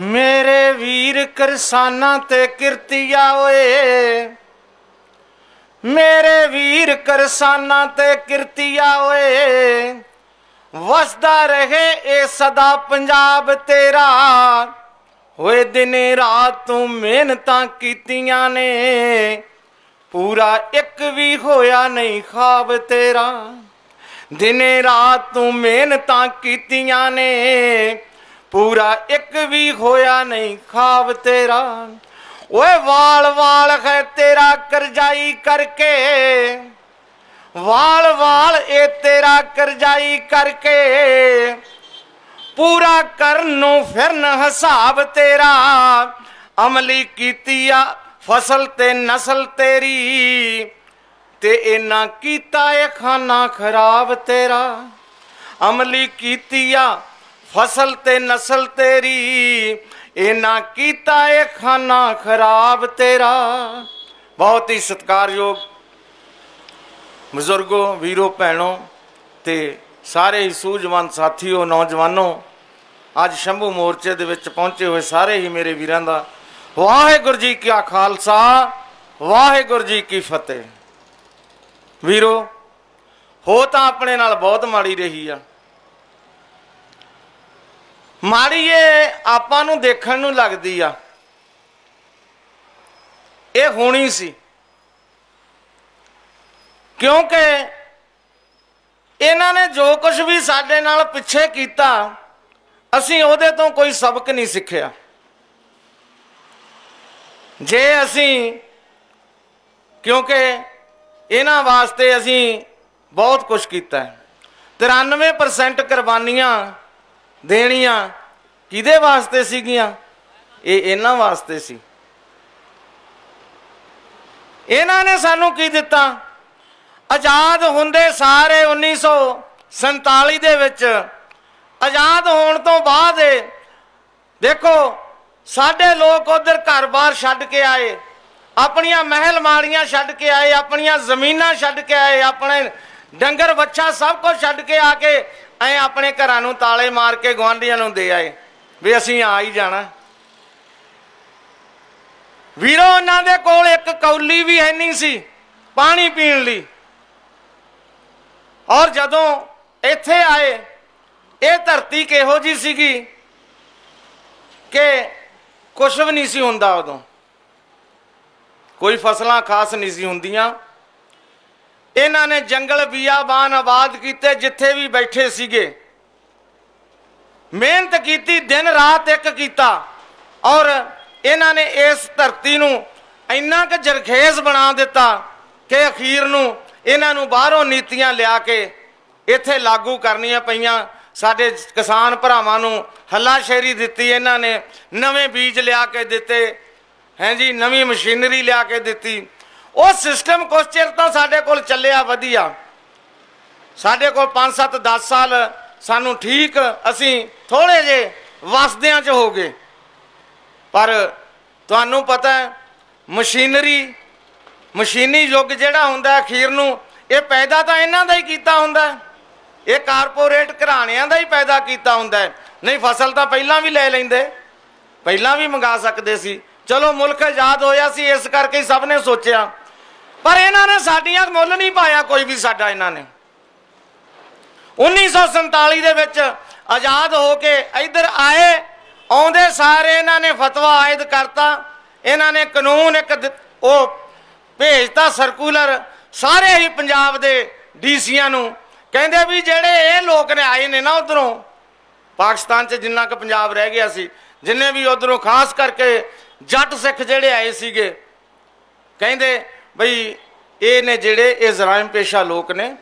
ਮੇਰੇ ਵੀਰ ਕਰਸਾਨਾਂ ਤੇ ਕਿਰਤੀਆ ਓਏ ਮੇਰੇ ਵੀਰ ਕਰਸਾਨਾਂ ਤੇ ਕਿਰਤੀਆ ਓਏ ਵਸਦਾ ਰਹੇ ਇਹ ਸਦਾ ਪੰਜਾਬ ਤੇਰਾ ਹੋਏ ਦਿਨ ਰਾਤ ਤੂੰ ਮਿਹਨਤਾਂ ਕੀਤੀਆਂ ਨੇ ਪੂਰਾ ਇੱਕ ਵੀ ਹੋਇਆ ਨਹੀਂ ਖਾਬ ਤੇਰਾ ਦਿਨ ਰਾਤ ਤੂੰ ਮਿਹਨਤਾਂ ਕੀਤੀਆਂ ਨੇ ਪੂਰਾ ਇੱਕ ਵੀ ਹੋਇਆ ਨਹੀਂ ਖਾਬ ਤੇਰਾ ਓਏ ਵਾਲ ਵਾਲ ਹੈ ਤੇਰਾ ਕਰਜਾਈ ਕਰਕੇ ਵਾਲ ਵਾਲ ਇਹ ਤੇਰਾ ਕਰਜਾਈ ਕਰਕੇ ਪੂਰਾ ਕਰਨ ਨੂੰ ਫਿਰਨ ਹਿਸਾਬ ਤੇਰਾ ਅਮਲੀ ਕੀਤੀ ਆ ਫਸਲ ਤੇ ਨਸਲ ਤੇਰੀ ਤੇ ਇਹਨਾਂ ਕੀਤਾ ਇਹ ਖਾਨਾ ਖਰਾਬ ਤੇਰਾ ਅਮਲੀ ਕੀਤੀ ਆ ਫਸਲ ਤੇ ਨਸਲ ਤੇਰੀ ਇਹ ਨਾ ਕੀਤਾ ਇਹ ਖਾਨਾ ਖਰਾਬ ਤੇਰਾ ਬਹੁਤ ਹੀ ਸਤਿਕਾਰਯੋਗ ਬਜ਼ੁਰਗੋ ਵੀਰੋ ਭੈਣੋ ਤੇ ਸਾਰੇ ਹੀ ਸੂਝਵਾਨ ਸਾਥੀਓ ਨੌਜਵਾਨੋ ਅੱਜ ਸ਼ੰਭੂ ਮੋਰਚੇ ਦੇ ਵਿੱਚ ਪਹੁੰਚੇ ਹੋਏ ਸਾਰੇ ਹੀ ਮੇਰੇ ਵੀਰਾਂ ਦਾ ਵਾਹਿਗੁਰੂ ਜੀ ਕੀ ਖਾਲਸਾ ਵਾਹਿਗੁਰੂ ਜੀ ਕੀ ਫਤਿਹ ਵੀਰੋ ਹੋ ਤਾਂ ਆਪਣੇ ਨਾਲ ਬਹੁਤ ਮਾੜੀ ਰਹੀ ਆ ਮਾੜੀ ਇਹ ਆਪਾਂ ਨੂੰ ਦੇਖਣ ਨੂੰ ਲੱਗਦੀ ਆ ਇਹ ਹੋਣੀ ਸੀ ਕਿਉਂਕਿ ਇਹਨਾਂ ਨੇ ਜੋ ਕੁਝ ਵੀ ਸਾਡੇ ਨਾਲ ਪਿੱਛੇ ਕੀਤਾ ਅਸੀਂ ਉਹਦੇ ਤੋਂ ਕੋਈ ਸਬਕ ਨਹੀਂ ਸਿੱਖਿਆ ਜੇ ਅਸੀਂ ਕਿਉਂਕਿ ਇਹਨਾਂ ਵਾਸਤੇ ਅਸੀਂ ਬਹੁਤ ਕੁਝ ਕੀਤਾ 93% ਕੁਰਬਾਨੀਆਂ ਦੇਣੀਆਂ ਕਿਦੇ ਵਾਸਤੇ ਸੀਗੀਆਂ ਇਹ ਇਹਨਾਂ ਵਾਸਤੇ ਸੀ ਇਹਨਾਂ ਨੇ ਸਾਨੂੰ ਕੀ ਦਿੱਤਾ ਆਜ਼ਾਦ ਹੁੰਦੇ ਸਾਰੇ 1947 ਦੇ ਵਿੱਚ ਆਜ਼ਾਦ ਹੋਣ ਤੋਂ ਬਾਅਦ ਦੇਖੋ ਸਾਡੇ ਲੋਕ ਉਧਰ ਘਰ-ਬਾਰ ਛੱਡ ਕੇ ਆਏ ਆਪਣੀਆਂ ਮਹਿਲ ਮਾੜੀਆਂ ਛੱਡ ਕੇ ਆਏ ਆਪਣੀਆਂ ਜ਼ਮੀਨਾਂ ਛੱਡ ਕੇ ਆਏ ਆਪਣੇ ਡੰਗਰ ਵੱਛਾ ਸਭ ਕੁਝ ਛੱਡ ਕੇ ਆ ਕੇ ਐ ਆਪਣੇ ਘਰਾਂ ਨੂੰ ਤਾਲੇ ਮਾਰ ਕੇ ਗਵਾਂਢੀਆਂ ਨੂੰ ਦੇ ਆਏ ਵੀ ਅਸੀਂ ਆ ਹੀ ਜਾਣਾ ਵੀਰੋ ਉਹਨਾਂ ਦੇ ਕੋਲ ਇੱਕ ਕੌਲੀ ਵੀ ਹੈ ਨਹੀਂ ਸੀ ਪਾਣੀ ਪੀਣ ਲਈ ਔਰ ਜਦੋਂ ਇੱਥੇ ਆਏ ਇਹ ਧਰਤੀ ਕਿਹੋ ਜੀ ਸੀਗੀ ਕਿ ਕੁਝ ਵੀ ਨਹੀਂ ਸੀ ਹੁੰਦਾ ਉਦੋਂ ਕੋਈ ਫਸਲਾਂ ਖਾਸ ਨਹੀਂ ਸੀ ਹੁੰਦੀਆਂ ਇਹਨਾਂ ਨੇ ਜੰਗਲ ਬੀਆਬਾਨ ਆਬਾਦ ਕੀਤੇ ਜਿੱਥੇ ਵੀ ਬੈਠੇ ਸੀਗੇ ਮਿਹਨਤ ਕੀਤੀ ਦਿਨ ਰਾਤ ਇੱਕ ਕੀਤਾ ਔਰ ਇਹਨਾਂ ਨੇ ਇਸ ਧਰਤੀ ਨੂੰ ਇੰਨਾ ਕਿ ਜਰਖੇਜ਼ ਬਣਾ ਦਿੱਤਾ ਕਿ ਅਖੀਰ ਨੂੰ ਇਹਨਾਂ ਨੂੰ ਬਾਹਰੋਂ ਨੀਤੀਆਂ ਲਿਆ ਕੇ ਇੱਥੇ ਲਾਗੂ ਕਰਨੀਆਂ ਪਈਆਂ ਸਾਡੇ ਕਿਸਾਨ ਭਰਾਵਾਂ ਨੂੰ ਹੱਲਾਸ਼ੇਰੀ ਦਿੱਤੀ ਇਹਨਾਂ ਨੇ ਨਵੇਂ ਬੀਜ ਲਿਆ ਕੇ ਦਿੱਤੇ ਹੈ ਜੀ ਨਵੀਂ ਮਸ਼ੀਨਰੀ ਲਿਆ ਕੇ ਦਿੱਤੀ ਉਹ ਸਿਸਟਮ ਕੁਝ ਚਿਰ ਤਾਂ ਸਾਡੇ ਕੋਲ ਚੱਲਿਆ ਵਧੀਆ ਸਾਡੇ ਕੋਲ 5-7 10 ਸਾਲ ਸਾਨੂੰ ਠੀਕ ਅਸੀਂ ਥੋੜੇ ਜੇ ਵਸਦਿਆਂ 'ਚ ਹੋ ਗਏ ਪਰ ਤੁਹਾਨੂੰ ਪਤਾ ਹੈ ਮਸ਼ੀਨਰੀ ਮਸ਼ੀਨੀ ਯੁੱਗ ਜਿਹੜਾ ਹੁੰਦਾ ਅਖੀਰ ਨੂੰ ਇਹ ਪੈਦਾ ਤਾਂ ਇਹਨਾਂ ਦਾ ਹੀ ਕੀਤਾ ਹੁੰਦਾ ਇਹ ਕਾਰਪੋਰੇਟ ਘਰਾਣਿਆਂ ਦਾ ਹੀ ਪੈਦਾ ਕੀਤਾ ਹੁੰਦਾ ਨਹੀਂ ਫਸਲ ਤਾਂ ਪਹਿਲਾਂ ਵੀ ਲੈ ਲੈਂਦੇ ਪਹਿਲਾਂ ਵੀ ਮੰਗਾ ਸਕਦੇ ਸੀ ਚਲੋ ਮੁਲਕ ਆਜ਼ਾਦ ਹੋਇਆ ਸੀ ਇਸ ਕਰਕੇ ਸਭ ਨੇ ਸੋਚਿਆ ਪਰ ਇਹਨਾਂ ਨੇ ਸਾਡੀਆਂ ਮੁੱਲ ਨਹੀਂ ਪਾਇਆ ਕੋਈ ਵੀ ਸਾਡਾ ਇਹਨਾਂ ਨੇ 1947 ਦੇ ਵਿੱਚ ਆਜ਼ਾਦ ਹੋ ਕੇ ਇੱਧਰ ਆਏ ਆਉਂਦੇ ਸਾਰੇ ਇਹਨਾਂ ਨੇ ਫਤਵਾ ਆਇਦ ਕਰਤਾ ਇਹਨਾਂ ਨੇ ਕਾਨੂੰਨ ਇੱਕ ਉਹ ਭੇਜਤਾ ਸਰਕੂਲਰ ਸਾਰੇ ਹੀ ਪੰਜਾਬ ਦੇ ਡੀਸੀਆਂ ਨੂੰ ਕਹਿੰਦੇ ਵੀ ਜਿਹੜੇ ਇਹ ਲੋਕ ਨੇ ਆਏ ਨੇ ਨਾ ਉਧਰੋਂ ਪਾਕਿਸਤਾਨ 'ਚ ਜਿੰਨਾ ਕੁ ਪੰਜਾਬ ਰਹਿ ਗਿਆ ਸੀ ਜਿੰਨੇ ਵੀ ਉਧਰੋਂ ਖਾਸ ਕਰਕੇ ਜੱਟ ਸਿੱਖ ਜਿਹੜੇ ਆਏ ਸੀਗੇ ਕਹਿੰਦੇ ਬਈ ਇਹ ਨੇ ਜਿਹੜੇ ਇਹ ਜ਼ਰਾਇਮ ਪੇਸ਼ਾ ਲੋਕ ਨੇ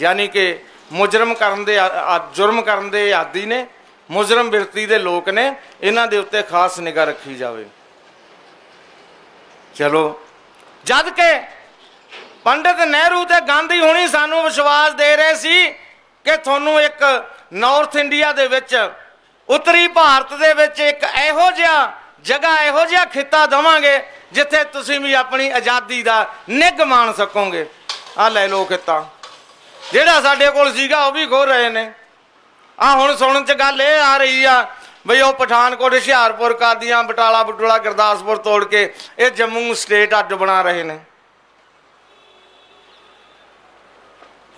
ਯਾਨੀ ਕਿ ਮੁਜਰਮ ਕਰਨ ਦੇ ਜੁਰਮ ਕਰਨ ਦੇ ਆਦੀ ਨੇ ਮੁਜਰਮ ਬਿਰਤੀ ਦੇ ਲੋਕ ਨੇ ਇਹਨਾਂ ਦੇ ਉੱਤੇ ਖਾਸ ਨਿਗਾਹ ਰੱਖੀ ਜਾਵੇ ਚਲੋ ਜਦ ਕਿ ਪੰਡਿਤ ਨਹਿਰੂ ਤੇ ਗਾਂਧੀ ਹੁਣੀ ਸਾਨੂੰ ਵਿਸ਼ਵਾਸ ਦੇ ਰਹੇ ਸੀ ਕਿ ਤੁਹਾਨੂੰ ਇੱਕ ਨਾਰਥ ਇੰਡੀਆ ਦੇ ਵਿੱਚ ਉੱਤਰੀ ਭਾਰਤ ਦੇ ਵਿੱਚ ਇੱਕ ਇਹੋ ਜਿਹਾ ਜਗ੍ਹਾ ਇਹੋ ਜਿਹਾ ਖਿੱਤਾ ਦਵਾਂਗੇ ਜਿੱਥੇ ਤੁਸੀਂ ਵੀ ਆਪਣੀ ਆਜ਼ਾਦੀ ਦਾ ਨਿੱਘ ਮਾਣ ਸਕੋਗੇ ਆ ਲੈ ਲੋ ਕਿਤਾ ਜਿਹੜਾ ਸਾਡੇ ਕੋਲ ਸੀਗਾ ਉਹ ਵੀ ਖੋ ਰਹੇ ਨੇ ਆ ਹੁਣ ਸੁਣਨ ਚ ਗੱਲ ਇਹ ਆ ਰਹੀ ਆ ਬਈ ਉਹ ਪਠਾਨਕੋਟ ਹਿਸ਼ਿਆਰਪੁਰ ਕਾਦੀਆਂ ਬਟਾਲਾ ਬਟੂਲਾ ਗੁਰਦਾਸਪੁਰ ਤੋੜ ਕੇ ਇਹ ਜੰਮੂ ਸਟੇਟ ਅੱਜ ਬਣਾ ਰਹੇ ਨੇ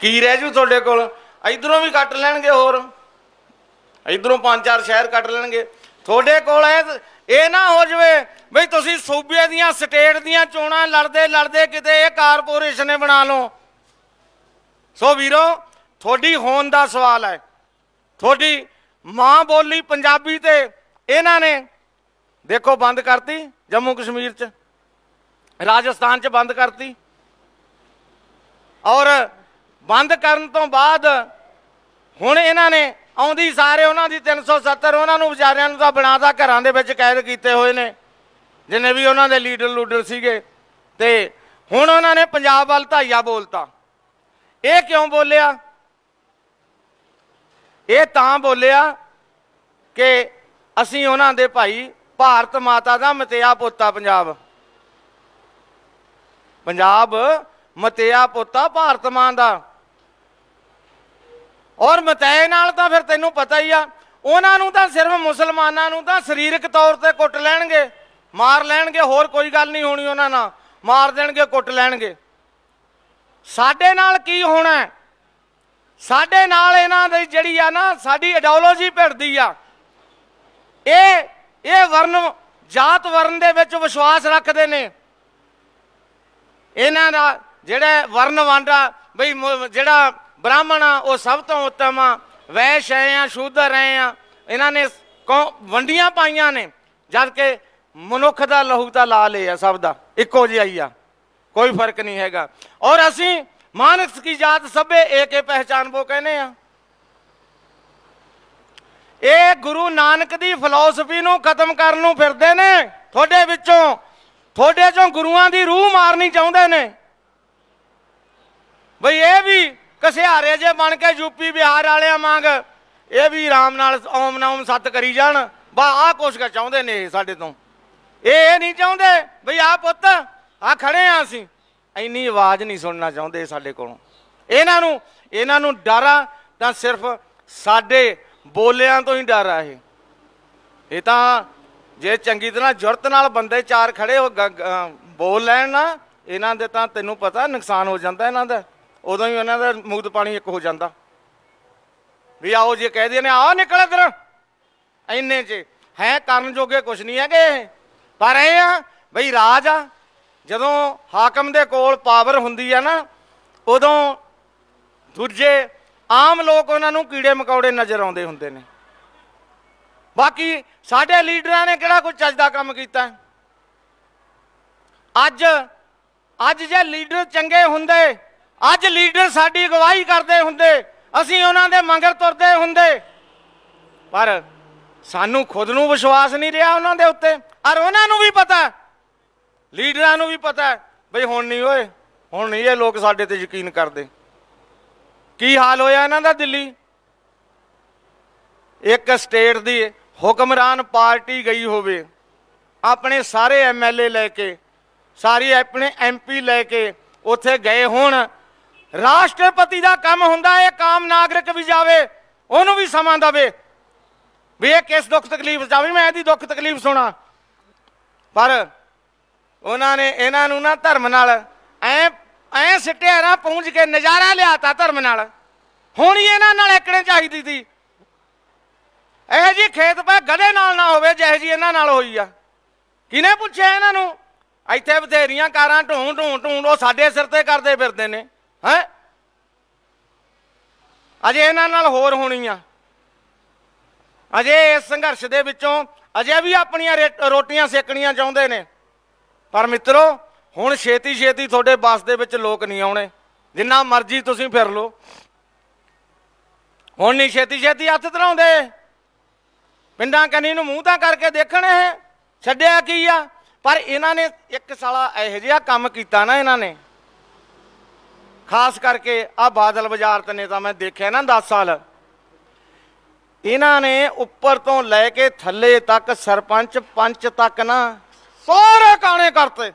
ਕੀ ਰਹਿ ਜੂ ਤੁਹਾਡੇ ਕੋਲ ਇਧਰੋਂ ਵੀ ਕੱਟ ਲੈਣਗੇ ਹੋਰ ਇਧਰੋਂ ਪੰਜ ਚਾਰ ਸ਼ਹਿਰ ਕੱਟ ਲੈਣਗੇ ਤੁਹਾਡੇ ਕੋਲ ਇਹ ਇਹ ਨਾ ਹੋ ਜਵੇ ਵੀ ਤੁਸੀਂ ਸੂਬੇ ਦੀਆਂ ਸਟੇਟ ਦੀਆਂ ਚੋਣਾਂ ਲੜਦੇ ਲੜਦੇ ਕਿਤੇ ਇਹ ਕਾਰਪੋਰੇਸ਼ਨ ਨੇ ਬਣਾ ਲਓ ਸੋ ਵੀਰੋ ਤੁਹਾਡੀ ਹੋਣ ਦਾ ਸਵਾਲ ਹੈ ਤੁਹਾਡੀ ਮਾਂ ਬੋਲੀ ਪੰਜਾਬੀ ਤੇ ਇਹਨਾਂ ਨੇ ਦੇਖੋ ਬੰਦ ਕਰਤੀ ਜੰਮੂ ਕਸ਼ਮੀਰ 'ਚ ਰਾਜਸਥਾਨ 'ਚ ਬੰਦ ਕਰਤੀ ਔਰ ਬੰਦ ਕਰਨ ਤੋਂ ਬਾਅਦ ਹੁਣ ਇਹਨਾਂ ਨੇ ਆਉਂਦੀ ਸਾਰੇ ਉਹਨਾਂ ਦੀ 370 ਉਹਨਾਂ ਨੂੰ ਵਿਚਾਰਿਆਂ ਨੂੰ ਤਾਂ ਬਣਾਦਾ ਘਰਾਂ ਦੇ ਵਿੱਚ ਕੈਦ ਕੀਤੇ ਹੋਏ ਨੇ ਜਿੰਨੇ ਵੀ ਉਹਨਾਂ ਦੇ ਲੀਡਰ ਲੂਡਰ ਸੀਗੇ ਤੇ ਹੁਣ ਉਹਨਾਂ ਨੇ ਪੰਜਾਬ ਵੱਲ ਧਾਈਆ ਬੋਲਤਾ ਇਹ ਕਿਉਂ ਬੋਲਿਆ ਇਹ ਤਾਂ ਬੋਲਿਆ ਕਿ ਅਸੀਂ ਉਹਨਾਂ ਦੇ ਭਾਈ ਭਾਰਤ ਮਾਤਾ ਦਾ ਮਤਿਆ ਪੋਤਾ ਪੰਜਾਬ ਪੰਜਾਬ ਮਤਿਆ ਪੋਤਾ ਭਾਰਤ ਮਾਂ ਦਾ ਔਰ ਮਤੈ ਨਾਲ ਤਾਂ ਫਿਰ ਤੈਨੂੰ ਪਤਾ ਹੀ ਆ ਉਹਨਾਂ ਨੂੰ ਤਾਂ ਸਿਰਫ ਮੁਸਲਮਾਨਾਂ ਨੂੰ ਤਾਂ ਸਰੀਰਕ ਤੌਰ ਤੇ ਕੁੱਟ ਲੈਣਗੇ ਮਾਰ ਲੈਣਗੇ ਹੋਰ ਕੋਈ ਗੱਲ ਨਹੀਂ ਹੋਣੀ ਉਹਨਾਂ ਨਾਲ ਮਾਰ ਦੇਣਗੇ ਕੁੱਟ ਲੈਣਗੇ ਸਾਡੇ ਨਾਲ ਕੀ ਹੋਣਾ ਸਾਡੇ ਨਾਲ ਇਹਨਾਂ ਦੀ ਜਿਹੜੀ ਆ ਨਾ ਸਾਡੀ ਆਈਡੀਓਲੋਜੀ ਭਿੜਦੀ ਆ ਇਹ ਇਹ ਵਰਨ ਜਾਤ ਵਰਨ ਦੇ ਵਿੱਚ ਵਿਸ਼ਵਾਸ ਰੱਖਦੇ ਨੇ ਇਹਨਾਂ ਦਾ ਜਿਹੜਾ ਵਰਨ ਵੰਡਾ ਬਈ ਜਿਹੜਾ ਬ੍ਰਾਹਮਣ ਆ ਉਹ ਸਭ ਤੋਂ ਉੱਤਮ ਆ ਵੈਸ਼ ਆਏ ਆ ਸ਼ੂਦਰ ਆਏ ਆ ਇਹਨਾਂ ਨੇ ਵੰਡੀਆਂ ਪਾਈਆਂ ਨੇ ਜਦ ਕਿ ਮਨੁੱਖ ਦਾ ਲਹੂ ਤਾਂ ਲੇ ਆ ਸਭ ਦਾ ਇੱਕੋ ਜਿਹਾ ਹੀ ਆ ਕੋਈ ਫਰਕ ਨਹੀਂ ਹੈਗਾ ਔਰ ਅਸੀਂ ਮਾਨਸ ਕੀ ਜਾਤ ਸਭੇ ਏਕੇ ਪਹਿਚਾਨ ਬੋ ਕਹਿੰਦੇ ਆ ਇਹ ਗੁਰੂ ਨਾਨਕ ਦੀ ਫਿਲਾਸਫੀ ਨੂੰ ਖਤਮ ਕਰਨ ਨੂੰ ਫਿਰਦੇ ਨੇ ਤੁਹਾਡੇ ਵਿੱਚੋਂ ਤੁਹਾਡੇ ਚੋਂ ਗੁਰੂਆਂ ਦੀ ਰੂਹ ਮਾਰਨੀ ਚਾਹੁੰਦੇ ਨੇ ਬਈ ਇਹ ਵੀ ਘਸਿਆਰੇ ਜੇ ਬਣ ਕੇ ਯੂਪੀ ਬਿਹਾਰ ਵਾਲਿਆਂ ਮੰਗ ਇਹ ਵੀ ਆਰਾਮ ਨਾਲ ਓਮ ਨਾਮ ਸਤ ਕਰੀ ਜਾਣ ਬਾ ਆ ਕੁਛ ਕਰ ਚਾਹੁੰਦੇ ਨੇ ਸਾਡੇ ਤੋਂ ਇਹ ਇਹ ਨਹੀਂ ਚਾਹੁੰਦੇ ਬਈ ਆ ਪੁੱਤ ਆ ਖੜੇ ਆ ਅਸੀਂ ਇੰਨੀ ਆਵਾਜ਼ ਨਹੀਂ ਸੁਣਨਾ ਚਾਹੁੰਦੇ ਸਾਡੇ ਕੋਲੋਂ ਇਹਨਾਂ ਨੂੰ ਇਹਨਾਂ ਨੂੰ ਡਰਾ ਤਾਂ ਸਿਰਫ ਸਾਡੇ ਬੋਲਿਆਂ ਤੋਂ ਹੀ ਡਰ ਆ ਇਹ ਇਹ ਤਾਂ ਜੇ ਚੰਗੀ ਤਰ੍ਹਾਂ ਜੁਰਤ ਨਾਲ ਬੰਦੇ ਚਾਰ ਖੜੇ ਹੋ ਬੋਲ ਲੈਣ ਨਾ ਇਹਨਾਂ ਦੇ ਤਾਂ ਤੈਨੂੰ ਪਤਾ ਨੁਕਸਾਨ ਹੋ ਜਾਂਦਾ ਇਹਨਾਂ ਦਾ ਉਦੋਂ ਹੀ ਉਹਨਾਂ ਦਾ ਮੁਕਤ ਪਾਣੀ ਇੱਕ ਹੋ ਜਾਂਦਾ ਵੀ ਆਓ ਜੇ ਕਹਿ ਦਿੰਦੇ ਆ ਨਿਕਲ ਇਧਰ ਐਨੇ 'ਚ ਹੈ ਕਰਨ ਜੋਗੇ ਕੁਝ ਨਹੀਂ ਹੈਗੇ ਪਰ ਇਹ ਆ ਬਈ ਰਾਜ ਆ ਜਦੋਂ ਹਾਕਮ ਦੇ ਕੋਲ ਪਾਵਰ ਹੁੰਦੀ ਆ ਨਾ ਉਦੋਂ ਦੂਜੇ ਆਮ ਲੋਕ ਉਹਨਾਂ ਨੂੰ ਕੀੜੇ ਮਕੌੜੇ ਨਜ਼ਰ ਆਉਂਦੇ ਹੁੰਦੇ ਨੇ ਬਾਕੀ ਸਾਡੇ ਲੀਡਰਾਂ ਨੇ ਕਿਹੜਾ ਕੋਈ ਚੱਜ ਦਾ ਕੰਮ ਕੀਤਾ ਅੱਜ ਅੱਜ ਜੇ ਲੀਡਰ ਚੰਗੇ ਹੁੰਦੇ ਅੱਜ ਲੀਡਰ ਸਾਡੀ ਅਗਵਾਈ ਕਰਦੇ ਹੁੰਦੇ ਅਸੀਂ ਉਹਨਾਂ ਦੇ ਮੰਗਰ ਤੁਰਦੇ ਹੁੰਦੇ ਪਰ ਸਾਨੂੰ ਖੁਦ ਨੂੰ ਵਿਸ਼ਵਾਸ ਨਹੀਂ ਰਿਹਾ ਉਹਨਾਂ ਦੇ ਉੱਤੇ ਔਰ ਉਹਨਾਂ ਨੂੰ ਵੀ ਪਤਾ ਲੀਡਰਾਂ ਨੂੰ ਵੀ ਪਤਾ ਬਈ ਹੁਣ ਨਹੀਂ ਓਏ ਹੁਣ ਨਹੀਂ ਇਹ ਲੋਕ ਸਾਡੇ ਤੇ ਯਕੀਨ ਕਰਦੇ ਕੀ ਹਾਲ ਹੋਇਆ ਇਹਨਾਂ ਦਾ ਦਿੱਲੀ ਇੱਕ ਸਟੇਟ ਦੀ ਹੁਕਮਰਾਨ ਪਾਰਟੀ ਗਈ ਹੋਵੇ ਆਪਣੇ ਸਾਰੇ ਐਮਐਲਏ ਲੈ ਕੇ ਸਾਰੀ ਆਪਣੇ ਐਮਪੀ ਲੈ ਕੇ ਉੱਥੇ ਗਏ ਹੋਣ ਰਾਸ਼ਟਰਪਤੀ ਦਾ ਕੰਮ ਹੁੰਦਾ ਹੈ ਕਾਮ ਨਾਗਰਿਕ ਵੀ ਜਾਵੇ ਉਹਨੂੰ ਵੀ ਸਮਾਂ ਦਵੇ ਵੀ ਇਹ ਕਿਸ ਦੁੱਖ ਤਕਲੀਫ ਜਾਵੇ ਮੈਂ ਇਹਦੀ ਦੁੱਖ ਤਕਲੀਫ ਸੁਣਾ ਪਰ ਉਹਨਾਂ ਨੇ ਇਹਨਾਂ ਨੂੰ ਨਾ ਧਰਮ ਨਾਲ ਐ ਐ ਸਿੱਟਿਆ ਨਾ ਪਹੁੰਚ ਕੇ ਨਜ਼ਾਰਾ ਲਿਆਤਾ ਧਰਮ ਨਾਲ ਹੁਣ ਹੀ ਇਹਨਾਂ ਨਾਲ ਇਕਣੇ ਚਾਹੀਦੀ ਸੀ ਇਹ ਜੀ ਖੇਤ ਪੈ ਗਦੇ ਨਾਲ ਨਾ ਹੋਵੇ ਜਿਹੇ ਜੀ ਇਹਨਾਂ ਨਾਲ ਹੋਈ ਆ ਕਿਨੇ ਪੁੱਛਿਆ ਇਹਨਾਂ ਨੂੰ ਇੱਥੇ ਬਥੇਰੀਆਂ ਕਾਰਾਂ ਢੂੰ ਢੂੰ ਢੂੰ ਉਹ ਸਾਡੇ ਸਿਰ ਤੇ ਕਰਦੇ ਫਿਰਦੇ ਨੇ ਹੈ ਅਜੇ ਇਹਨਾਂ ਨਾਲ ਹੋਰ ਹੋਣੀ ਆ ਅਜੇ ਇਸ ਸੰਘਰਸ਼ ਦੇ ਵਿੱਚੋਂ ਅਜੇ ਵੀ ਆਪਣੀਆਂ ਰੋਟੀਆਂ ਸੇਕਣੀਆਂ ਚਾਹੁੰਦੇ ਨੇ ਪਰ ਮਿੱਤਰੋ ਹੁਣ ਛੇਤੀ ਛੇਤੀ ਤੁਹਾਡੇ ਬਸ ਦੇ ਵਿੱਚ ਲੋਕ ਨਹੀਂ ਆਉਣੇ ਜਿੰਨਾ ਮਰਜ਼ੀ ਤੁਸੀਂ ਫਿਰ ਲੋ ਹੁਣ ਨਹੀਂ ਛੇਤੀ ਛੇਤੀ ਹੱਥ ਧਰਾਉਂਦੇ ਪਿੰਡਾਂ ਕੰਨੀ ਨੂੰ ਮੂੰਹ ਤਾਂ ਕਰਕੇ ਦੇਖਣ ਇਹ ਛੱਡਿਆ ਕੀ ਆ ਪਰ ਇਹਨਾਂ ਨੇ ਇੱਕ ਸਾਲਾ ਇਹੋ ਜਿਹਾ ਕੰਮ ਕੀਤਾ ਨਾ ਇਹਨਾਂ ਨੇ ਖਾਸ ਕਰਕੇ ਆ ਬਾਦਲ ਵਜਾਰਤ ਨੇ ਤਾਂ ਮੈਂ ਦੇਖਿਆ ਨਾ 10 ਸਾਲ ਇਹਨਾਂ ਨੇ ਉੱਪਰ ਤੋਂ ਲੈ ਕੇ ਥੱਲੇ ਤੱਕ ਸਰਪੰਚ ਪੰਚ ਤੱਕ ਨਾ ਸਾਰੇ ਕਾਣੇ ਕਰਤੇ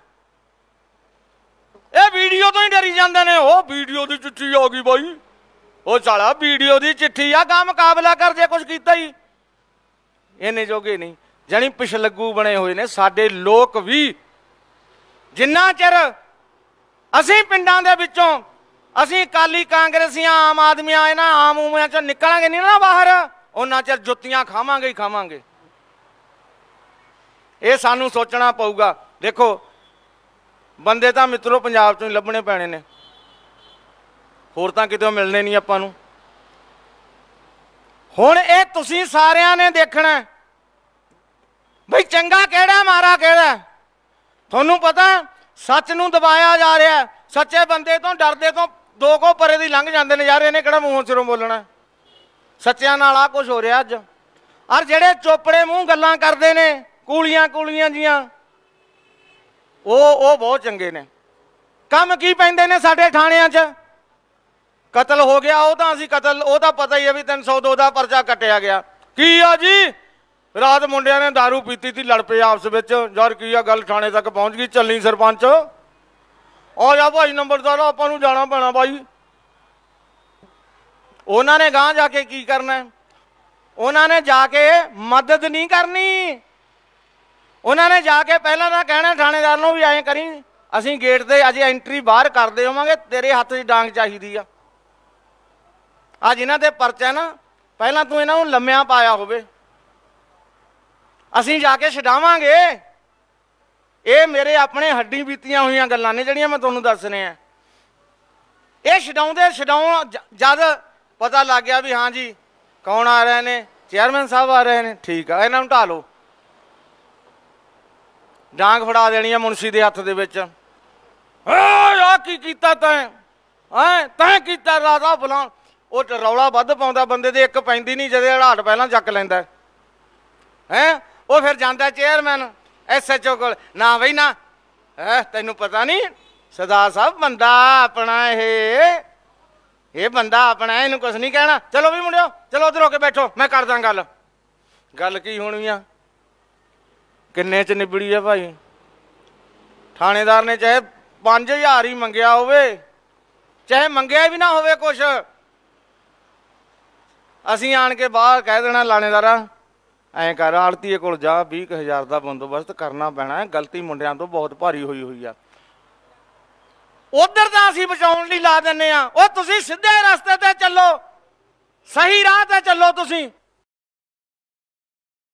ਇਹ ਵੀਡੀਓ ਤੋਂ ਹੀ ਡਰੀ ਜਾਂਦੇ ਨੇ ਉਹ ਵੀਡੀਓ ਦੀ ਚਿੱਠੀ ਆ ਗਈ ਬਾਈ ਉਹ ਸਾਲਾ ਵੀਡੀਓ ਦੀ ਚਿੱਠੀ ਆ ਗਾ ਮੁਕਾਬਲਾ ਕਰ ਜੇ ਕੁਝ ਕੀਤਾ ਹੀ ਇਹਨੇ ਜੋਗੇ ਨਹੀਂ ਪਿਛ ਲੱਗੂ ਬਣੇ ਹੋਏ ਨੇ ਸਾਡੇ ਲੋਕ ਵੀ ਜਿੰਨਾ ਚਿਰ ਅਸੀਂ ਪਿੰਡਾਂ ਦੇ ਵਿੱਚੋਂ ਅਸੀਂ ਕਾਲੀ ਕਾਂਗਰਸੀਆਂ ਆਮ ਆਦਮੀਆਂ ਇਹਨਾਂ ਆਮ ਉਮਿਆਂ ਚੋਂ ਨਿਕਲਾਂਗੇ ਨਹੀਂ ਨਾ ਬਾਹਰ ਉਹਨਾਂ ਚਿਰ ਜੁੱਤੀਆਂ ਖਾਵਾਂਗੇ ਹੀ ਖਾਵਾਂਗੇ ਇਹ ਸਾਨੂੰ ਸੋਚਣਾ ਪਊਗਾ ਦੇਖੋ ਬੰਦੇ ਤਾਂ ਮਿੱਤਰੋ ਪੰਜਾਬ ਤੋਂ ਹੀ ਲੱਭਣੇ ਪੈਣੇ ਨੇ ਹੋਰ ਤਾਂ ਕਿਤੇ ਮਿਲਣੇ ਨਹੀਂ ਆਪਾਂ ਨੂੰ ਹੁਣ ਇਹ ਤੁਸੀਂ ਸਾਰਿਆਂ ਨੇ ਦੇਖਣਾ ਬਈ ਚੰਗਾ ਕਿਹੜਾ ਮਾਰਾ ਕਿਹੜਾ ਤੁਹਾਨੂੰ ਪਤਾ ਸੱਚ ਨੂੰ ਦਬਾਇਆ ਜਾ ਰਿਹਾ ਸੱਚੇ ਬੰਦੇ ਤੋਂ ਡਰਦੇ ਤੋਂ ਦੋ ਕੋ ਪਰੇ ਦੀ ਲੰਘ ਜਾਂਦੇ ਨੇ ਯਾਰ ਇਹਨੇ ਕਿਹੜਾ ਮੂੰਹੋਂ ਸਿਰੋਂ ਬੋਲਣਾ ਸੱਚਿਆਂ ਨਾਲ ਆ ਕੁਝ ਹੋ ਰਿਹਾ ਅੱਜ ਔਰ ਜਿਹੜੇ ਚੋਪੜੇ ਮੂੰਹ ਗੱਲਾਂ ਕਰਦੇ ਨੇ ਕੂਲੀਆਂ ਕੂਲੀਆਂ ਜੀਆਂ ਉਹ ਉਹ ਬਹੁਤ ਚੰਗੇ ਨੇ ਕੰਮ ਕੀ ਪੈਂਦੇ ਨੇ ਸਾਡੇ ਥਾਣਿਆਂ 'ਚ ਕਤਲ ਹੋ ਗਿਆ ਉਹ ਤਾਂ ਅਸੀਂ ਕਤਲ ਉਹ ਤਾਂ ਪਤਾ ਹੀ ਹੈ ਵੀ 302 ਦਾ ਪਰਚਾ ਕੱਟਿਆ ਗਿਆ ਕੀ ਆ ਜੀ ਰਾਤ ਮੁੰਡਿਆਂ ਨੇ दारू ਪੀਤੀ ਸੀ ਲੜ ਪਏ ਆਪਸ ਵਿੱਚ ਯਾਰ ਕੀ ਆ ਗੱਲ ਥਾਣੇ ਤੱਕ ਪਹੁੰਚ ਗਈ ਚੱਲਣੀ ਸਰਪੰਚ ਆ ਜਾ ਭਾਈ ਨੰਬਰਦਾਰ ਆਪਾਂ ਨੂੰ ਜਾਣਾ ਪੈਣਾ ਭਾਈ ਉਹਨਾਂ ਨੇ ਗਾਂ ਜਾ ਕੇ ਕੀ ਕਰਨਾ ਉਹਨਾਂ ਨੇ ਜਾ ਕੇ ਮਦਦ ਨਹੀਂ ਕਰਨੀ ਉਹਨਾਂ ਨੇ ਜਾ ਕੇ ਪਹਿਲਾਂ ਤਾਂ ਕਹਿਣਾ ਥਾਣੇਦਾਰ ਨੂੰ ਵੀ ਐਂ ਕਰੀ ਅਸੀਂ ਗੇਟ ਤੇ ਅਜੇ ਐਂਟਰੀ ਬਾਹਰ ਕਰਦੇ ਹੋਵਾਂਗੇ ਤੇਰੇ ਹੱਥ 'ਚ ਡਾਂਗ ਚਾਹੀਦੀ ਆ ਅੱਜ ਇਹਨਾਂ ਦੇ ਪਰਚਾ ਨਾ ਪਹਿਲਾਂ ਤੂੰ ਇਹਨਾਂ ਨੂੰ ਲੰਮਿਆਂ ਪਾਇਆ ਹੋਵੇ ਅਸੀਂ ਜਾ ਕੇ ਛਡਾਵਾਂਗੇ ਇਹ ਮੇਰੇ ਆਪਣੇ ਹੱਡੀ ਬੀਤੀਆਂ ਹੋਈਆਂ ਗੱਲਾਂ ਨੇ ਜਿਹੜੀਆਂ ਮੈਂ ਤੁਹਾਨੂੰ ਦੱਸ ਰਿਹਾ ਇਹ ਛਡਾਉਂਦੇ ਛਡਾਉਂ ਜਦ ਪਤਾ ਲੱਗ ਗਿਆ ਵੀ ਹਾਂ ਜੀ ਕੌਣ ਆ ਰਹੇ ਨੇ ਚੇਅਰਮੈਨ ਸਾਹਿਬ ਆ ਰਹੇ ਨੇ ਠੀਕ ਆ ਇਹਨਾਂ ਨੂੰ ਢਾ ਲਓ ਡਾਂਗ ਫੜਾ ਦੇਣੀ ਆ ਮੁਨਸੀ ਦੇ ਹੱਥ ਦੇ ਵਿੱਚ ਓਏ ਆ ਕੀ ਕੀਤਾ ਤੈਂ ਹੈ ਤੈਂ ਕੀਤਾ ਰਾਜਾ ਫਲਾਂ ਉਹ ਰੌਲਾ ਵੱਧ ਪਾਉਂਦਾ ਬੰਦੇ ਦੇ ਇੱਕ ਪੈਂਦੀ ਨਹੀਂ ਜਦੇ ਹੜਾਟ ਪਹਿਲਾਂ ਚੱਕ ਲੈਂਦਾ ਹੈ ਉਹ ਫਿਰ ਜਾਂਦਾ ਚੇਅਰਮੈਨ ਐਸਐਚਓ ਕੋਲ ਨਾ ਬਈ ਨਾ ਹੈ ਤੈਨੂੰ ਪਤਾ ਨਹੀਂ ਸਦਾ ਸਾਹਿਬ ਬੰਦਾ ਆਪਣਾ ਇਹ ਇਹ ਬੰਦਾ ਆਪਣਾ ਇਹਨੂੰ ਕੁਝ ਨਹੀਂ ਕਹਿਣਾ ਚਲੋ ਵੀ ਮੁੰਡਿਓ ਚਲੋ ਉਧਰ ਹੋ ਕੇ ਬੈਠੋ ਮੈਂ ਕਰਦਾ ਗੱਲ ਗੱਲ ਕੀ ਹੋਣੀ ਆ ਕਿੰਨੇ ਚ ਨਿਬੜੀ ਆ ਭਾਈ ਥਾਣੇਦਾਰ ਨੇ ਚਾਹੇ 5000 ਹੀ ਮੰਗਿਆ ਹੋਵੇ ਚਾਹੇ ਮੰਗਿਆ ਵੀ ਨਾ ਹੋਵੇ ਕੁਝ ਅਸੀਂ ਆਣ ਕੇ ਬਾਹਰ ਕਹਿ ਦੇਣਾ ਲਾਣੇਦਾਰਾ ਐਂ ਕਰ ਆੜਤੀਏ ਕੋਲ ਜਾ 20000 ਦਾ ਬੰਦੋਬਸਤ ਕਰਨਾ ਪੈਣਾ ਹੈ ਗਲਤੀ ਮੁੰਡਿਆਂ ਤੋਂ ਬਹੁਤ ਭਾਰੀ ਹੋਈ ਹੋਈ ਆ ਉਧਰ ਦਾ ਅਸੀਂ ਬਚਾਉਣ ਲਈ ਲਾ ਦਿੰਨੇ ਆ ਉਹ ਤੁਸੀਂ ਸਿੱਧੇ ਰਸਤੇ ਤੇ ਚੱਲੋ ਸਹੀ ਰਾਹ ਤੇ ਚੱਲੋ ਤੁਸੀਂ